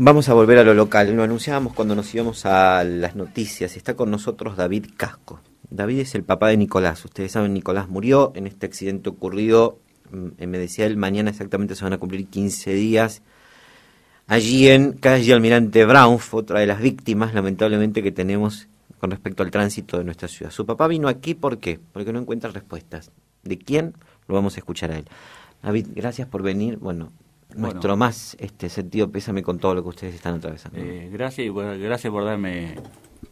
Vamos a volver a lo local. Lo anunciábamos cuando nos íbamos a las noticias. Está con nosotros David Casco. David es el papá de Nicolás. Ustedes saben, Nicolás murió en este accidente ocurrido, mm, eh, me decía él, mañana exactamente se van a cumplir 15 días. Allí en calle Almirante Brown otra de las víctimas, lamentablemente, que tenemos con respecto al tránsito de nuestra ciudad. Su papá vino aquí, ¿por qué? Porque no encuentra respuestas. ¿De quién? Lo vamos a escuchar a él. David, gracias por venir. Bueno, nuestro más este sentido pésame con todo lo que ustedes están atravesando. Eh, gracias y gracias por darme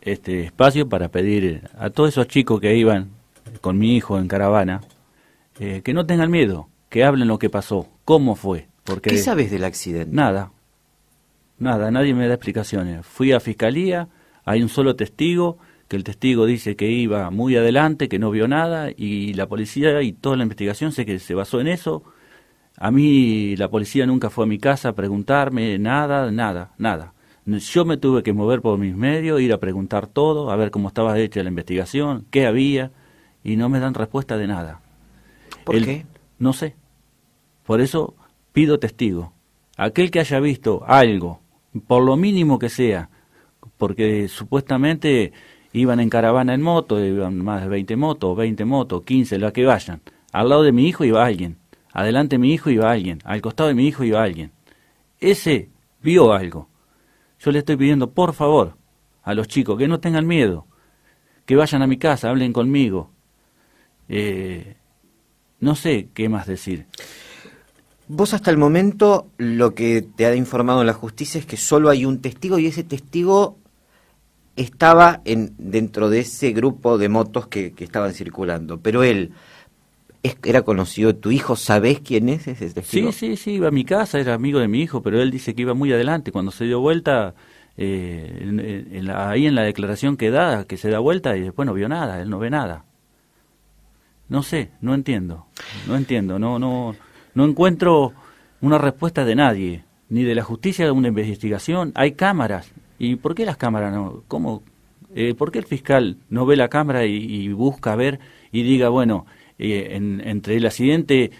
este espacio para pedir a todos esos chicos que iban con mi hijo en caravana eh, que no tengan miedo, que hablen lo que pasó, cómo fue. Porque ¿Qué sabes del accidente? Nada, nada, nadie me da explicaciones. Fui a fiscalía, hay un solo testigo que el testigo dice que iba muy adelante, que no vio nada, y la policía y toda la investigación sé que se basó en eso, a mí la policía nunca fue a mi casa a preguntarme nada, nada, nada. Yo me tuve que mover por mis medios, ir a preguntar todo, a ver cómo estaba hecha la investigación, qué había, y no me dan respuesta de nada. ¿Por qué? No sé. Por eso pido testigo. Aquel que haya visto algo, por lo mínimo que sea, porque supuestamente iban en caravana en moto, iban más de 20 motos, 20 motos, 15, la que vayan. Al lado de mi hijo iba alguien adelante mi hijo iba alguien, al costado de mi hijo iba alguien. Ese vio algo. Yo le estoy pidiendo, por favor, a los chicos que no tengan miedo, que vayan a mi casa, hablen conmigo. Eh, no sé qué más decir. Vos hasta el momento lo que te ha informado la justicia es que solo hay un testigo y ese testigo estaba en, dentro de ese grupo de motos que estaban circulando. Pero él, era conocido tu hijo, ¿sabés quién es ese Sí, sí, sí, iba a mi casa, era amigo de mi hijo, pero él dice que iba muy adelante. Cuando se dio vuelta, eh, ahí en la declaración que da, que se da vuelta y después no vio nada, él no ve nada. No sé, no entiendo, no entiendo, no, no, no encuentro una respuesta de nadie, ni de la justicia de una investigación. Hay cámaras, ¿y por qué las cámaras no? ¿Cómo? Eh, ¿Por qué el fiscal no ve la cámara y busca ver y diga, bueno, eh, en, entre el accidente...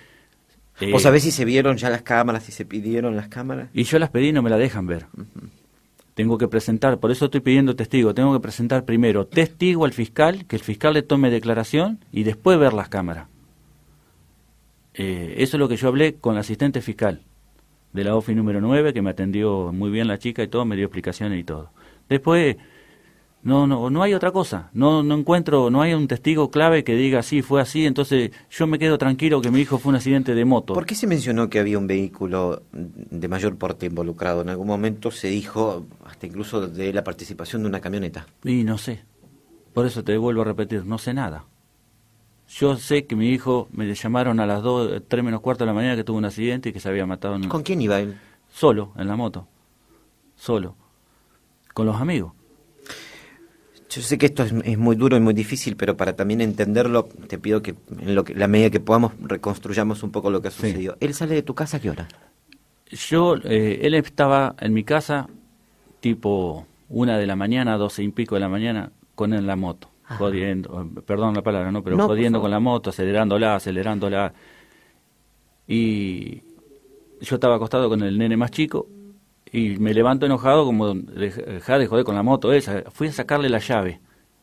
Eh, ¿O sabés si se vieron ya las cámaras, si se pidieron las cámaras? Y yo las pedí y no me las dejan ver. Tengo que presentar, por eso estoy pidiendo testigo, tengo que presentar primero testigo al fiscal, que el fiscal le tome declaración y después ver las cámaras. Eh, eso es lo que yo hablé con la asistente fiscal de la OFI número 9, que me atendió muy bien la chica y todo, me dio explicaciones y todo. Después no, no, no hay otra cosa. No, no encuentro, no hay un testigo clave que diga sí, fue así. Entonces yo me quedo tranquilo que mi hijo fue un accidente de moto. ¿Por qué se mencionó que había un vehículo de mayor porte involucrado? En algún momento se dijo hasta incluso de la participación de una camioneta. Y no sé. Por eso te vuelvo a repetir, no sé nada. Yo sé que mi hijo me llamaron a las dos 3 menos cuarto de la mañana que tuvo un accidente y que se había matado. ¿Con quién iba él? Solo, en la moto. Solo. Con los amigos yo sé que esto es, muy duro y muy difícil, pero para también entenderlo, te pido que en lo que, la medida que podamos reconstruyamos un poco lo que ha sucedido. ¿Él sale de tu casa a qué hora? Yo, eh, él estaba en mi casa tipo una de la mañana, doce y pico de la mañana, con él en la moto. Ah. Jodiendo, perdón la palabra, no, pero jodiendo con la moto, acelerándola, acelerándola. Y yo estaba acostado con el nene más chico y me levanto enojado como, dejá de joder con la moto esa. Fui a sacarle la llave,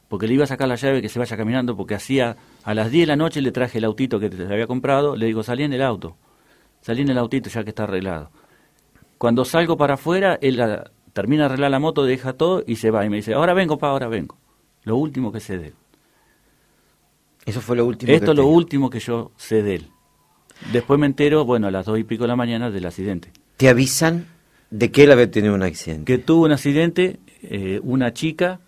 porque le iba a sacar la llave que se vaya caminando, porque hacía, a las 10 de la noche le traje el autito que te había comprado, le digo, salí en el auto, salí en el autito ya que está arreglado. Cuando salgo para afuera, él termina de arreglar la moto, deja todo y se va. Y me dice, ahora vengo, pa, ahora vengo. Lo último que sé de él. Eso fue lo último. Esto es lo último que yo sé de él. Después me entero, bueno, a las dos y pico de la mañana del accidente. ¿Te avisan? ¿De qué él había tenido un accidente? Que tuvo un accidente eh, una chica,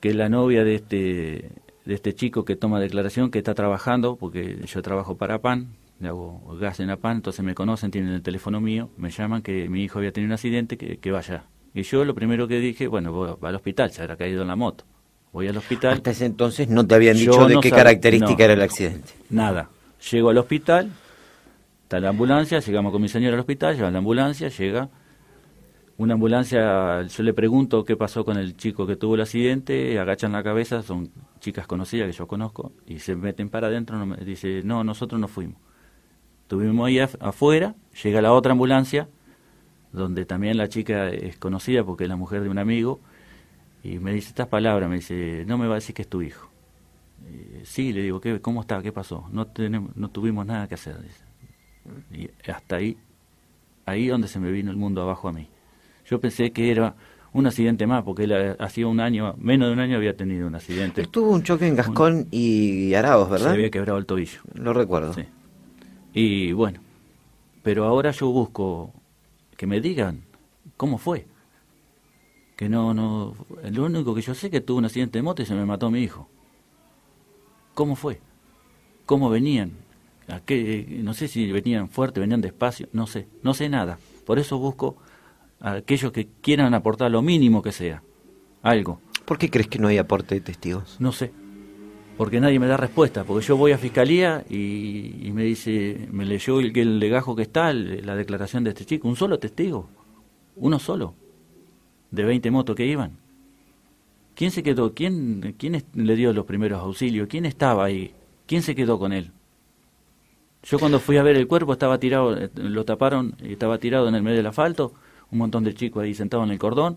que es la novia de este, de este chico que toma declaración, que está trabajando, porque yo trabajo para PAN, le hago gas en la PAN, entonces me conocen, tienen el teléfono mío, me llaman que mi hijo había tenido un accidente, que, vaya. Y yo lo primero que dije, bueno, voy al hospital, se habrá caído en la moto. Voy al hospital. Hasta ese entonces no te habían dicho de qué característica era el accidente. Nada. Llego al hospital, está la ambulancia, llegamos con mi señor al hospital, lleva la ambulancia, llega una ambulancia, yo le pregunto qué pasó con el chico que tuvo el accidente, agachan la cabeza, son chicas conocidas que yo conozco, y se meten para adentro, no, dice, no, nosotros no fuimos. Estuvimos ahí afuera, llega la otra ambulancia, donde también la chica es conocida porque es la mujer de un amigo, y me dice estas palabras, me dice, no me va a decir que es tu hijo. Eh, sí, le digo, ¿qué, ¿cómo está? ¿Qué pasó? No, tenemos, no tuvimos nada que hacer. Y hasta ahí, ahí donde se me vino el mundo abajo a mí yo pensé que era un accidente más, porque él hacía un año, menos de un año había tenido un accidente. Estuvo un choque en Gascón y Araos, ¿verdad? Se había quebrado el tobillo. Lo recuerdo. Sí. Y bueno, pero ahora yo busco que me digan cómo fue. Que no, no, lo único que yo sé es que tuvo un accidente de moto y se me mató mi hijo. ¿Cómo fue? ¿Cómo venían? ¿A No sé si venían fuerte, venían despacio, no sé, no sé nada. Por eso busco aquellos que quieran aportar lo mínimo que sea, algo. ¿Por qué crees que no hay aporte de testigos? No sé, porque nadie me da respuesta, porque yo voy a fiscalía y, me dice, me leyó el, el legajo que está, la declaración de este chico, un solo testigo, uno solo, de 20 motos que iban. ¿Quién se quedó? ¿Quién, quién le dio los primeros auxilios? ¿Quién estaba ahí? ¿Quién se quedó con él? Yo cuando fui a ver el cuerpo estaba tirado, eh, lo taparon y estaba tirado en el medio del asfalto un montón de chicos ahí sentados en el cordón,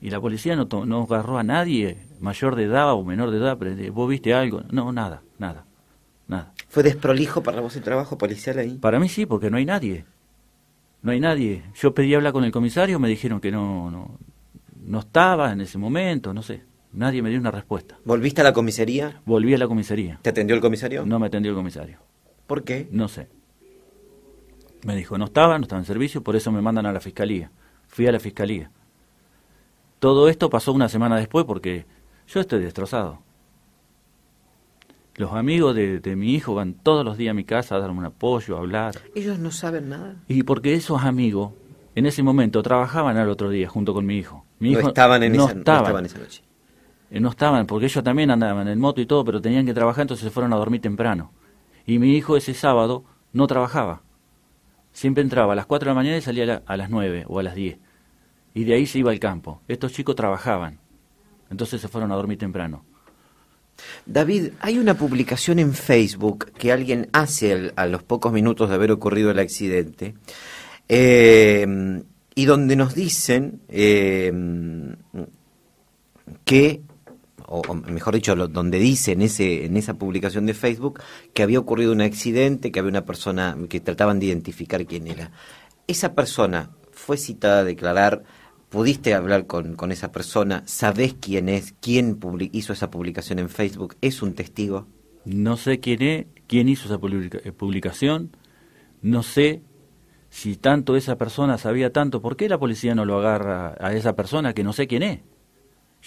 y la policía no, no agarró a nadie, mayor de edad o menor de edad, pero vos viste algo, no, nada, nada, nada. ¿Fue desprolijo para vos el trabajo policial ahí? Para mí sí, porque no hay nadie, no hay nadie. Yo pedí hablar con el comisario, me dijeron que no, no, no estaba en ese momento, no sé. Nadie me dio una respuesta. ¿Volviste a la comisaría? Volví a la comisaría. ¿Te atendió el comisario? No me atendió el comisario. ¿Por qué? No sé. Me dijo, no estaba, no estaba en servicio, por eso me mandan a la fiscalía. Fui a la fiscalía. Todo esto pasó una semana después porque yo estoy destrozado. Los amigos de, mi hijo van todos los días a mi casa a darme un apoyo, a hablar. Ellos no saben nada. Y porque esos amigos en ese momento trabajaban al otro día junto con mi hijo. Mi no hijo estaban en no esa, no estaban esa noche. Eh, no estaban, porque ellos también andaban en moto y todo, pero tenían que trabajar, entonces se fueron a dormir temprano. Y mi hijo ese sábado no trabajaba. Siempre entraba a las 4 de la mañana y salía a las 9 o a las 10. Y de ahí se iba al campo. Estos chicos trabajaban. Entonces se fueron a dormir temprano. David, hay una publicación en Facebook que alguien hace a los pocos minutos de haber ocurrido el accidente eh, y donde nos dicen eh, que o, mejor dicho, lo, donde dice en, ese, en esa publicación de Facebook que había ocurrido un accidente, que había una persona que trataban de identificar quién era. Esa persona fue citada a declarar, pudiste hablar con, con esa persona, sabés quién es, quién hizo esa publicación en Facebook, es un testigo. No sé quién es, quién hizo esa eh, publicación, no sé si tanto esa persona sabía tanto, ¿por qué la policía no lo agarra a esa persona que no sé quién es?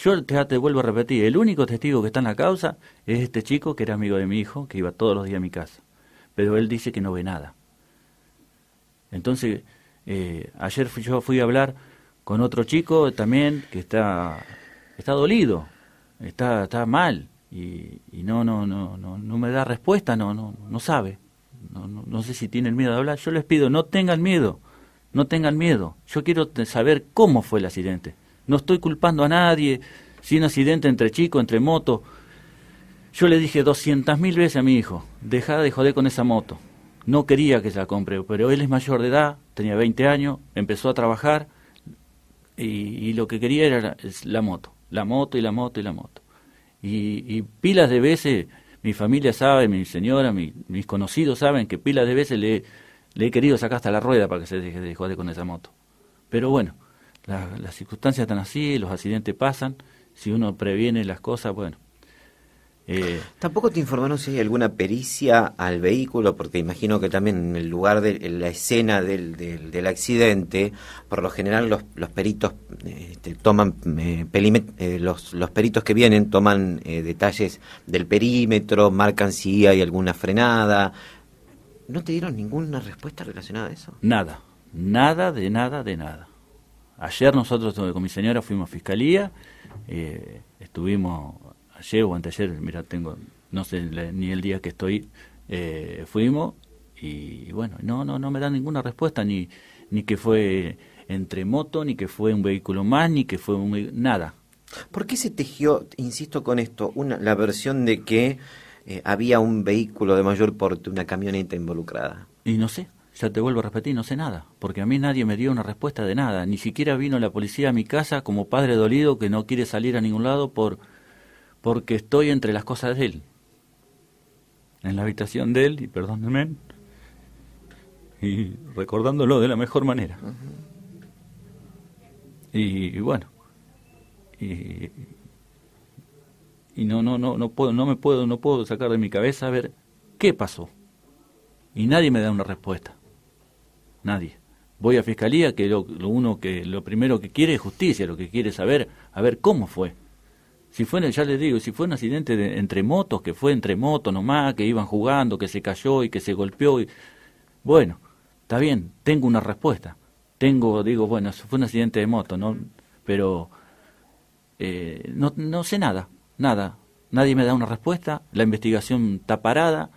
Yo te, vuelvo a repetir, el único testigo que está en la causa es este chico que era amigo de mi hijo, que iba todos los días a mi casa. Pero él dice que no ve nada. Entonces, eh, ayer yo fui a hablar con otro chico también que está, está dolido, está, está mal y, no, no, no, no, no me da respuesta, no, no, no sabe. No, no, no, sé si tienen miedo de hablar. Yo les pido, no tengan miedo, no tengan miedo. Yo quiero saber cómo fue el accidente no estoy culpando a nadie, si un accidente entre chico, entre moto. Yo le dije doscientas mil veces a mi hijo, dejá de joder con esa moto. No quería que se la compre, pero él es mayor de edad, tenía 20 años, empezó a trabajar y, lo que quería era la, moto, la moto y la moto y la moto. Y, pilas de veces, mi familia sabe, mi señora, mis conocidos saben que pilas de veces le, le he querido sacar hasta la rueda para que se deje de joder con esa moto. Pero bueno, las circunstancias están así, los accidentes pasan, si uno previene las cosas, bueno. Eh, Tampoco te informaron si hay alguna pericia al vehículo, porque imagino que también en el lugar de la escena del, del, accidente, por lo general los, los peritos este, toman eh, eh, los, los peritos que vienen toman detalles del perímetro, marcan si hay alguna frenada. ¿No te dieron ninguna respuesta relacionada a eso? Nada, nada de nada de nada. Ayer nosotros eh, con mi señora fuimos a fiscalía, eh, estuvimos ayer o anteayer, mira, tengo, no sé ni el día que estoy, eh, fuimos y bueno, no, no, no me dan ninguna respuesta, ni, ni que fue entre moto, ni que fue un vehículo más, ni que fue un, nada. ¿Por qué se tejió, insisto con esto, la versión de que había un vehículo de mayor porte, una camioneta involucrada? Y no sé, ya te vuelvo a repetir, no sé nada, porque a mí nadie me dio una respuesta de nada, ni siquiera vino la policía a mi casa como padre dolido que no quiere salir a ningún lado por porque estoy entre las cosas de él. En la habitación de él, y perdónenme, y recordándolo de la mejor manera. y, bueno, y, y no, no, no, no puedo, no me puedo, no puedo sacar de mi cabeza a ver qué pasó. Y nadie me da una respuesta nadie. Voy a fiscalía que lo, uno que lo primero que quiere es justicia, lo que quiere saber, a ver cómo fue. Si fue, ya les digo, si fue un accidente de, entre motos, que fue entre motos nomás, que iban jugando, que se cayó y que se golpeó. Y, bueno, está bien, tengo una respuesta. Tengo, digo, bueno, fue un accidente de moto, ¿no? Pero eh, no, no sé nada, nada. Nadie me da una respuesta, la investigación está parada,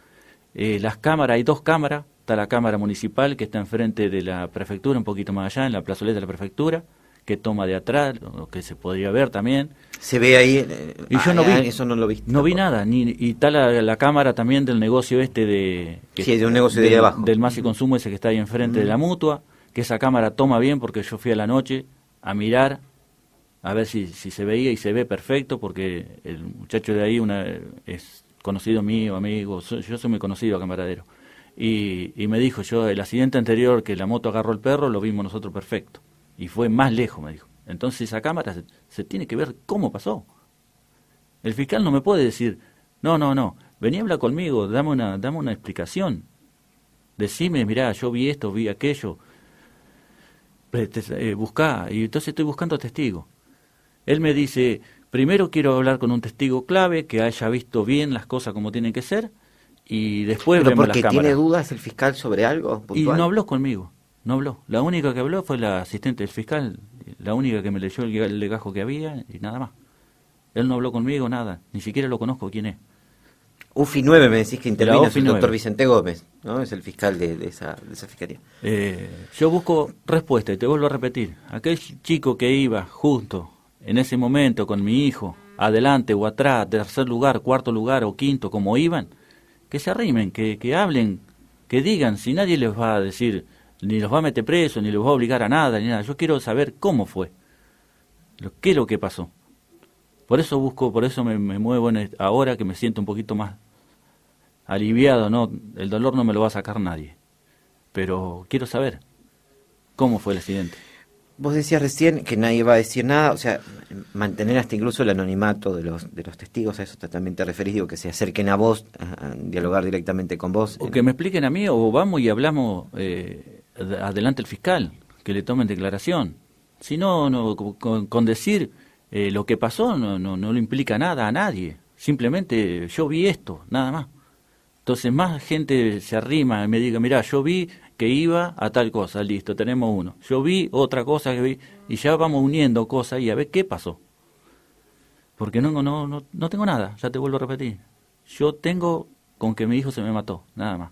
eh, las cámaras, hay dos cámaras, está la Cámara Municipal que está enfrente de la Prefectura, un poquito más allá, en la plazoleta de la Prefectura, que toma de atrás, lo que se podría ver también. Se ve ahí. Eh, y yo ah, no vi. Eso no lo vi. No vi nada. Ni, y está la, cámara también del negocio este de. sí, de un negocio de, abajo. Del más y consumo ese que está ahí enfrente de la mutua. Que esa cámara toma bien porque yo fui a la noche a mirar, a ver si, si se veía y se ve perfecto porque el muchacho de ahí una, es conocido mío, amigo. yo soy muy conocido Camaradero y, me dijo, yo el accidente anterior que la moto agarró el perro, lo vimos nosotros perfecto. Y fue más lejos, me dijo. Entonces esa cámara se, tiene que ver cómo pasó. El fiscal no me puede decir, no, no, no, vení a hablar conmigo, dame una, dame una explicación. Decime, mirá, yo vi esto, vi aquello. Eh, buscá, y entonces estoy buscando testigos. Él me dice, primero quiero hablar con un testigo clave que haya visto bien las cosas como tienen que ser, y después Pero porque tiene dudas el fiscal sobre algo. Y no habló conmigo, no habló. La única que habló fue la asistente del fiscal, la única que me leyó el legajo que había y nada más. Él no habló conmigo, nada, ni siquiera lo conozco quién es. UFI 9 me decís que intervino el doctor Vicente Gómez, ¿no? Es el fiscal de, esa, de esa, fiscalía. Eh, yo busco respuesta y te vuelvo a repetir. Aquel chico que iba justo en ese momento con mi hijo, adelante o atrás, tercer lugar, cuarto lugar o quinto, como iban, que se arrimen, que, hablen, que digan, si nadie les va a decir, ni los va a meter preso ni los va a obligar a nada, ni nada. Yo quiero saber cómo fue, lo, qué es lo que pasó. Por eso busco, por eso me, muevo en ahora que me siento un poquito más aliviado, ¿no? El dolor no me lo va a sacar nadie. Pero quiero saber cómo fue el accidente vos decías recién que nadie va a decir nada, o sea, mantener hasta incluso el anonimato de los, de los testigos, a eso también te referís, digo, que se acerquen a vos, a, dialogar directamente con vos. O que me expliquen a mí, o vamos y hablamos eh, adelante el fiscal, que le tomen declaración. Si no, no con, decir eh, lo que pasó no, no, no le implica nada a nadie. Simplemente yo vi esto, nada más. Entonces más gente se arrima y me diga, mira, yo vi que iba a tal cosa, listo, tenemos uno. Yo vi otra cosa que vi y ya vamos uniendo cosas y a ver qué pasó. Porque no, no, no, no tengo nada, ya te vuelvo a repetir. Yo tengo con que mi hijo se me mató, nada más.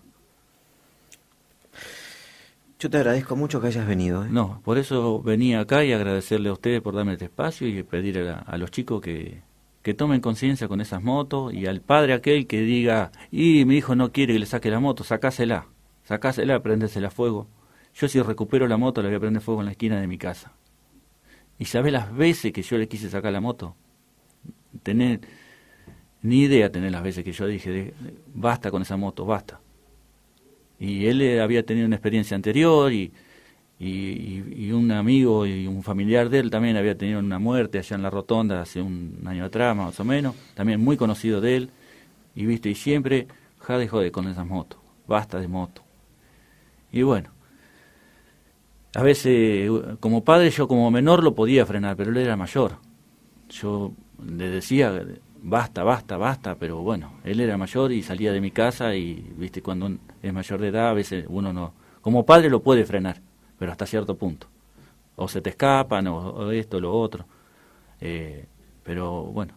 Yo te agradezco mucho que hayas venido. ¿eh? No, por eso venía acá y agradecerle a ustedes por darme este espacio y pedir a, los chicos que, que tomen conciencia con esas motos y al padre aquel que diga, y mi hijo no quiere que le saque la moto, sacásela sacásela, prendésela a fuego. Yo si recupero la moto la voy a prender fuego en la esquina de mi casa. ¿Y sabes las veces que yo le quise sacar la moto? Tener, ni idea tener las veces que yo dije, de, basta con esa moto, basta. Y él eh, había tenido una experiencia anterior y, y, un amigo y un familiar de él también había tenido una muerte allá en la rotonda hace un año atrás, más o menos, también muy conocido de él. Y viste, y siempre, Ya dejó de con esas motos, basta de moto. Y bueno, a veces como padre yo como menor lo podía frenar, pero él era mayor. Yo le decía, basta, basta, basta, pero bueno, él era mayor y salía de mi casa y, viste, cuando es mayor de edad a veces uno no, como padre lo puede frenar, pero hasta cierto punto. O se te escapan, o, o esto, lo otro. Eh, pero bueno,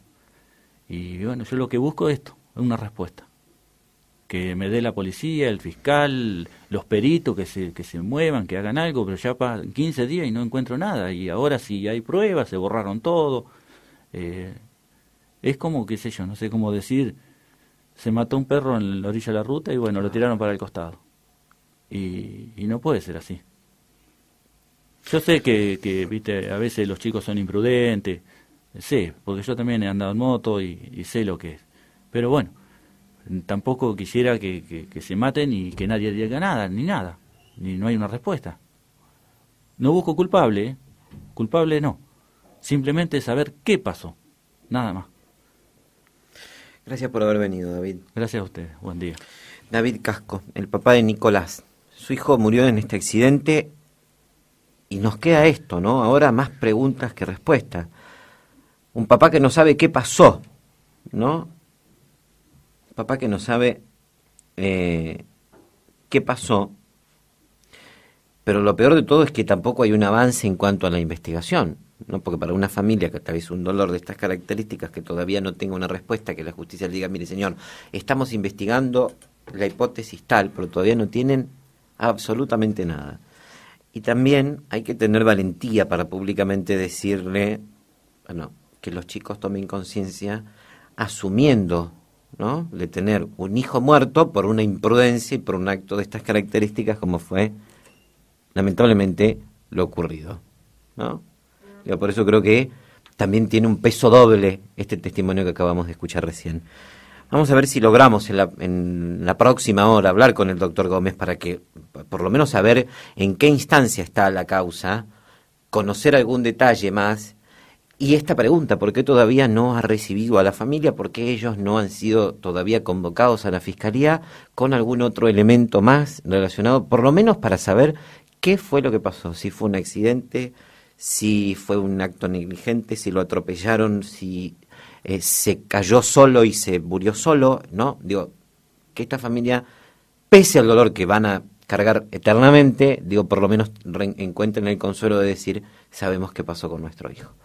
y bueno, yo lo que busco es esto, es una respuesta que me dé la policía, el fiscal, los peritos que se, que se muevan, que hagan algo, pero ya pasan 15 días y no encuentro nada. Y ahora sí hay pruebas, se borraron todo. Eh, es como, qué sé yo, no sé cómo decir, se mató un perro en la orilla de la ruta y bueno, lo tiraron para el costado. Y, no puede ser así. Yo sé que, viste, a veces los chicos son imprudentes, sé, porque yo también he andado en moto y sé lo que es. Pero bueno, tampoco quisiera que, se maten y que nadie diga nada, ni nada, ni no hay una respuesta. No busco culpable, ¿eh? culpable no, simplemente saber qué pasó, nada más. Gracias por haber venido, David. Gracias a usted, buen día. David Casco, el papá de Nicolás. Su hijo murió en este accidente y nos queda esto, ¿no? Ahora más preguntas que respuestas. Un papá que no sabe qué pasó, ¿no? papá que no sabe eh, qué pasó, pero lo peor de todo es que tampoco hay un avance en cuanto a la investigación, ¿no? porque para una familia que atraviesa un dolor de estas características, que todavía no tenga una respuesta, que la justicia le diga, mire señor, estamos investigando la hipótesis tal, pero todavía no tienen absolutamente nada. Y también hay que tener valentía para públicamente decirle, bueno, que los chicos tomen conciencia asumiendo ¿no? de tener un hijo muerto por una imprudencia y por un acto de estas características como fue lamentablemente lo ocurrido. ¿no? Yo por eso creo que también tiene un peso doble este testimonio que acabamos de escuchar recién. Vamos a ver si logramos en la, en la próxima hora hablar con el doctor Gómez para que, por lo menos, saber en qué instancia está la causa, conocer algún detalle más y esta pregunta, ¿por qué todavía no ha recibido a la familia? ¿Por qué ellos no han sido todavía convocados a la fiscalía con algún otro elemento más relacionado, por lo menos para saber qué fue lo que pasó? Si fue un accidente, si fue un acto negligente, si lo atropellaron, si eh, se cayó solo y se murió solo, ¿no? Digo, que esta familia, pese al dolor que van a cargar eternamente, digo, por lo menos encuentren el consuelo de decir, sabemos qué pasó con nuestro hijo.